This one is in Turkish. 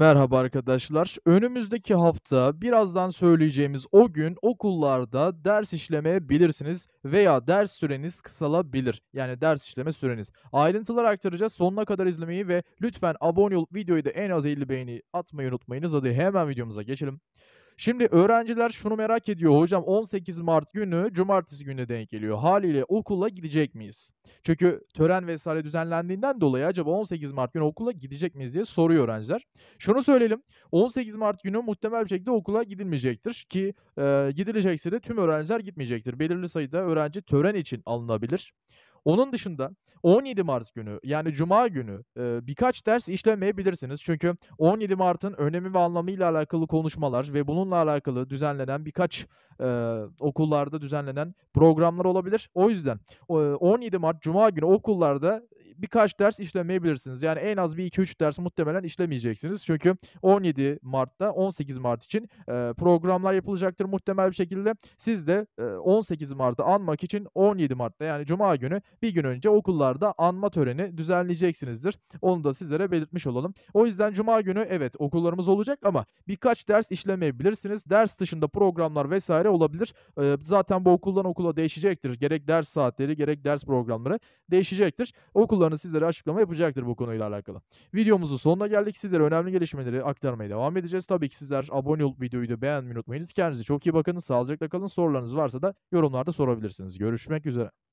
Merhaba arkadaşlar. Önümüzdeki hafta birazdan söyleyeceğimiz o gün okullarda ders işlemeyebilirsiniz veya ders süreniz kısalabilir. Yani ders işleme süreniz. Ayrıntıları aktaracağız. Sonuna kadar izlemeyi ve lütfen abone olup videoyu da en az 50 beğeni atmayı unutmayınız. Hadi hemen videomuza geçelim. Şimdi öğrenciler şunu merak ediyor hocam 18 Mart günü cumartesi gününe denk geliyor. Haliyle okula gidecek miyiz? Çünkü tören vesaire düzenlendiğinden dolayı acaba 18 Mart günü okula gidecek miyiz diye soruyor öğrenciler. Şunu söyleyelim 18 Mart günü muhtemel bir şekilde okula gidilmeyecektir ki e, gidilecekse de tüm öğrenciler gitmeyecektir. Belirli sayıda öğrenci tören için alınabilir. Onun dışında 17 Mart günü yani Cuma günü birkaç ders işlemeyebilirsiniz. Çünkü 17 Mart'ın önemi ve anlamıyla alakalı konuşmalar ve bununla alakalı düzenlenen birkaç okullarda düzenlenen programlar olabilir. O yüzden 17 Mart Cuma günü okullarda birkaç ders işlemeyebilirsiniz. Yani en az bir 2-3 ders muhtemelen işlemeyeceksiniz. Çünkü 17 Mart'ta 18 Mart için e, programlar yapılacaktır muhtemel bir şekilde. Siz de e, 18 Mart'ı anmak için 17 Mart'ta yani Cuma günü bir gün önce okullarda anma töreni düzenleyeceksinizdir. Onu da sizlere belirtmiş olalım. O yüzden Cuma günü evet okullarımız olacak ama birkaç ders işlemeyebilirsiniz. Ders dışında programlar vesaire olabilir. E, zaten bu okuldan okula değişecektir. Gerek ders saatleri gerek ders programları değişecektir. Okulların Bakanı sizlere açıklama yapacaktır bu konuyla alakalı. Videomuzun sonuna geldik. Sizlere önemli gelişmeleri aktarmaya devam edeceğiz. Tabii ki sizler abone olup videoyu da beğenmeyi unutmayınız. Kendinize çok iyi bakın. Sağlıcakla kalın. Sorularınız varsa da yorumlarda sorabilirsiniz. Görüşmek üzere.